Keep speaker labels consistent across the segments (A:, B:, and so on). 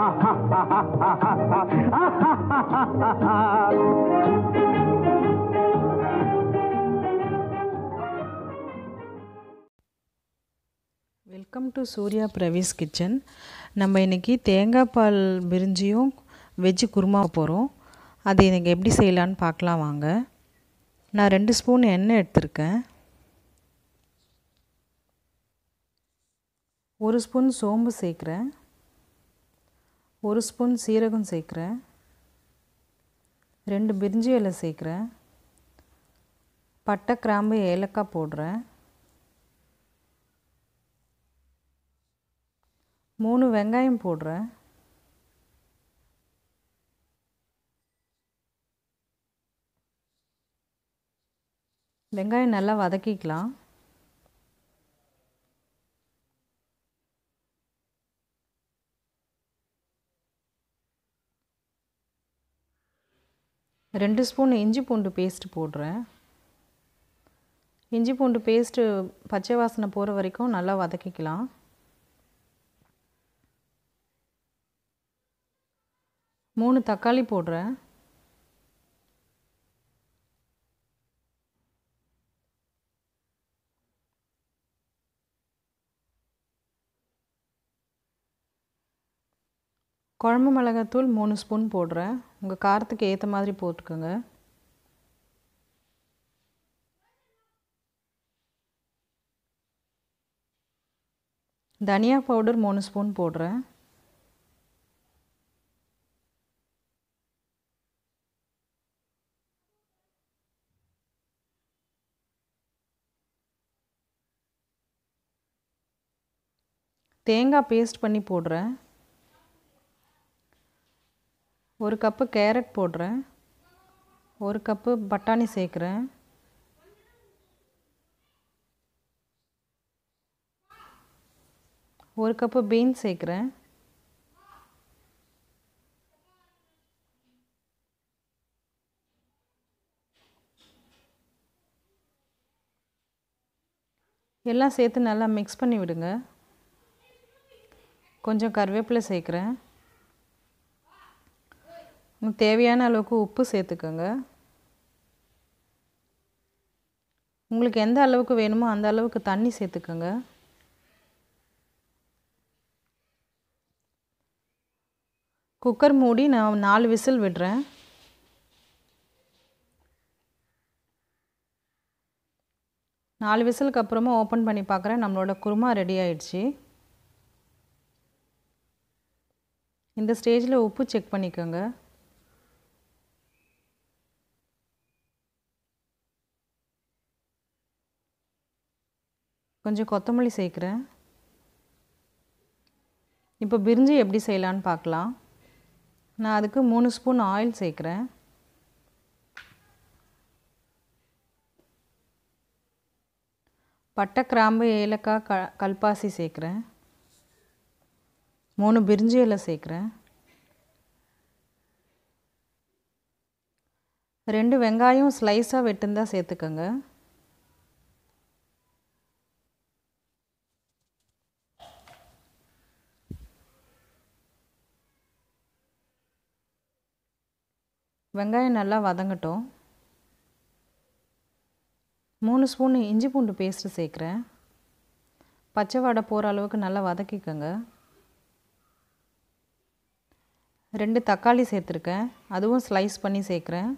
A: welcome to Surya பிரவீஸ் kitchen நம்ம இன்றைக்கி தேங்காய் பால் பிரிஞ்சியும் வெஜ்ஜு குருமா போகிறோம் அது எனக்கு எப்படி செய்யலான்னு பார்க்கலாம் வாங்க நான் ரெண்டு ஸ்பூன் எண்ணெய் எடுத்திருக்கேன் ஒரு ஸ்பூன் சோம்பு சேர்க்குறேன் ஒரு ஸ்பூன் சீரகம் சேர்க்குறேன் ரெண்டு பிரிஞ்சி இலை சேர்க்குறேன் பட்டை கிராம்பு ஏலக்காய் போடுறேன் மூணு வெங்காயம் போடுறேன் வெங்காயம் நல்லா வதக்கிக்கலாம் ரெண்டு ஸ்பூன் இஞ்சி பூண்டு பேஸ்ட் போடுறேன் இஞ்சி பூண்டு பேஸ்ட்டு பச்சை வாசனை போகிற வரைக்கும் நல்லா வதக்கிக்கலாம் மூணு தக்காளி போடுறேன் குழம்பு மிளகாத்தூள் மூணு ஸ்பூன் போடுறேன் உங்கள் காரத்துக்கு ஏற்ற மாதிரி போட்டுக்கோங்க தனியா பவுடர் மூணு ஸ்பூன் போடுறேன் தேங்காய் பேஸ்ட் பண்ணி போடுறேன் ஒரு கப்பு கேரட் போடுறேன் ஒரு கப்பு பட்டாணி சேர்க்குறேன் ஒரு கப்பு பீன்ஸ் சேர்க்குறேன் எல்லாம் சேர்த்து நல்லா மிக்ஸ் பண்ணி விடுங்க கொஞ்சம் கருவேப்பிலை சேர்க்குறேன் தேவையான அளவுக்கு உப்பு சேர்த்துக்கோங்க உங்களுக்கு எந்த அளவுக்கு வேணுமோ அந்த அளவுக்கு தண்ணி சேர்த்துக்கோங்க குக்கர் மூடி நான் நாலு விசில் விடுறேன் நாலு விசிலுக்கு அப்புறமா ஓப்பன் பண்ணி பார்க்குறேன் நம்மளோட குருமா ரெடி ஆயிடுச்சு இந்த ஸ்டேஜில் உப்பு செக் பண்ணிக்கோங்க கொஞ்சம் கொத்தமல்லி சேர்க்குறேன் இப்போ பிரிஞ்சி எப்படி செய்யலான்னு பார்க்கலாம் நான் அதுக்கு மூணு ஸ்பூன் ஆயில் சேர்க்குறேன் பட்டை கிராம்பு ஏலக்காய் க கல்பாசி சேர்க்குறேன் மூணு பிரிஞ்சி இலை சேர்க்குறேன் ரெண்டு வெங்காயம் ஸ்லைஸாக வெட்டுந்தான் சேர்த்துக்கோங்க வெங்காயம் நல்லா வதங்கட்டும் மூணு ஸ்பூன் இஞ்சி பூண்டு பேஸ்ட்டு சேர்க்குறேன் பச்சை வடை போகிற அளவுக்கு நல்லா வதக்கிக்கோங்க ரெண்டு தக்காளி சேர்த்துருக்கேன் அதுவும் ஸ்லைஸ் பண்ணி சேர்க்குறேன்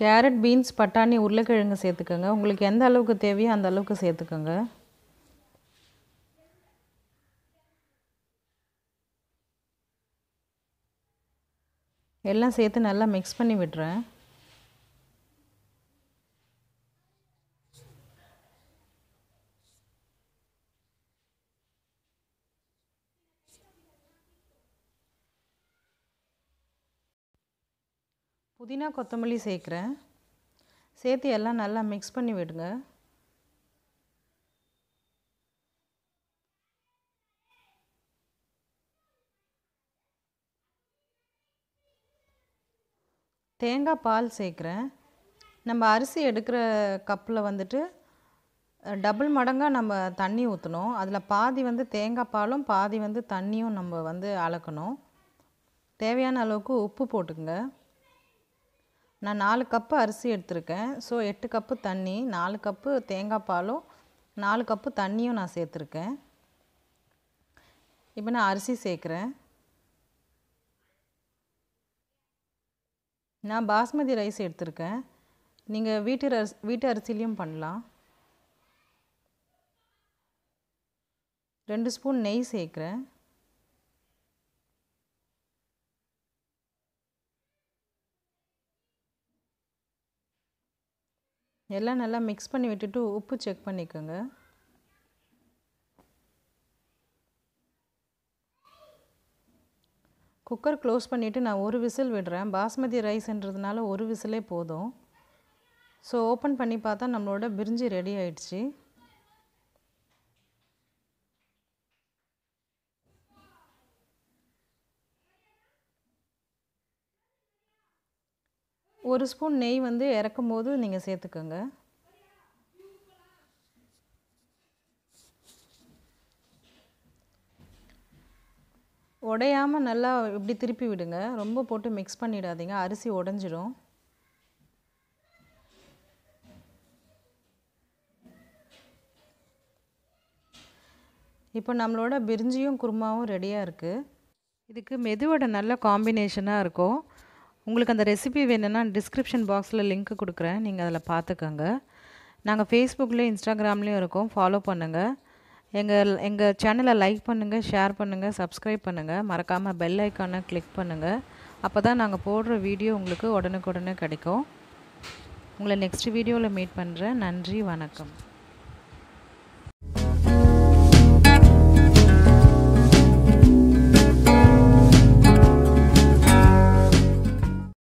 A: கேரட் பீன்ஸ் பட்டாணி உருளைக்கிழங்கு சேர்த்துக்கோங்க உங்களுக்கு எந்த அளவுக்கு தேவையோ அந்த அளவுக்கு சேர்த்துக்கோங்க எல்லாம் சேர்த்து நல்லா மிக்ஸ் பண்ணி விட்டுறேன் புதினா கொத்தமல்லி சேர்க்குறேன் சேர்த்து எல்லாம் நல்லா மிக்ஸ் பண்ணி விடுங்க தேங்காய் பால் சேர்க்குறேன் நம்ம அரிசி எடுக்கிற கப்பில் வந்துட்டு டபுள் மடங்காக நம்ம தண்ணி ஊற்றணும் அதில் பாதி வந்து தேங்காய் பாலும் பாதி வந்து தண்ணியும் நம்ம வந்து அளக்கணும் தேவையான அளவுக்கு உப்பு போட்டுக்கங்க நான் நாலு கப்பு அரிசி எடுத்திருக்கேன் ஸோ எட்டு கப்பு தண்ணி நாலு கப்பு தேங்காய் பாலும் நாலு கப்பு தண்ணியும் நான் சேர்த்துருக்கேன் இப்போ நான் அரிசி சேர்க்குறேன் நான் பாஸ்மதி ரைஸ் எடுத்திருக்கேன் நீங்கள் வீட்டு அரிசி வீட்டு அரிசிலையும் பண்ணலாம் ரெண்டு ஸ்பூன் நெய் சேர்க்குறேன் எல்லாம் நல்லா மிக்ஸ் பண்ணி விட்டுட்டு உப்பு செக் பண்ணிக்கோங்க குக்கர் க்ளோஸ் பண்ணிவிட்டு நான் ஒரு விசில் விடுறேன் பாஸ்மதி ரைஸ்ன்றதுனால ஒரு விசிலே போதும் ஸோ ஓப்பன் பண்ணி பார்த்தா நம்மளோட பிரிஞ்சு ரெடி ஆயிடுச்சு ஒரு ஸ்பூன் நெய் வந்து இறக்கும் போது நீங்கள் சேர்த்துக்கோங்க உடையாமல் நல்லா இப்படி திருப்பி விடுங்க ரொம்ப போட்டு மிக்ஸ் பண்ணிடாதீங்க அரிசி உடஞ்சிடும் இப்போ நம்மளோட பிரிஞ்சியும் குருமாவும் ரெடியாக இருக்குது இதுக்கு மெதுவடை நல்ல காம்பினேஷனாக இருக்கும் உங்களுக்கு அந்த ரெசிபி வேணும்னா டிஸ்கிரிப்ஷன் பாக்ஸில் லிங்க்கு கொடுக்குறேன் நீங்கள் அதில் பார்த்துக்கோங்க நாங்கள் ஃபேஸ்புக்லேயும் இன்ஸ்டாகிராம்லேயும் இருக்கோம் ஃபாலோ பண்ணுங்கள் எங்கள் எங்கள் சேனலை லைக் பண்ணுங்கள் ஷேர் பண்ணுங்கள் சப்ஸ்கிரைப் பண்ணுங்கள் மறக்காமல் பெல் ஐக்கானை கிளிக் பண்ணுங்கள் அப்போ தான் நாங்கள் போடுற வீடியோ உங்களுக்கு உடனுக்குடனே கிடைக்கும் உங்களை நெக்ஸ்ட் வீடியோவில் மீட் பண்ணுறேன் நன்றி வணக்கம்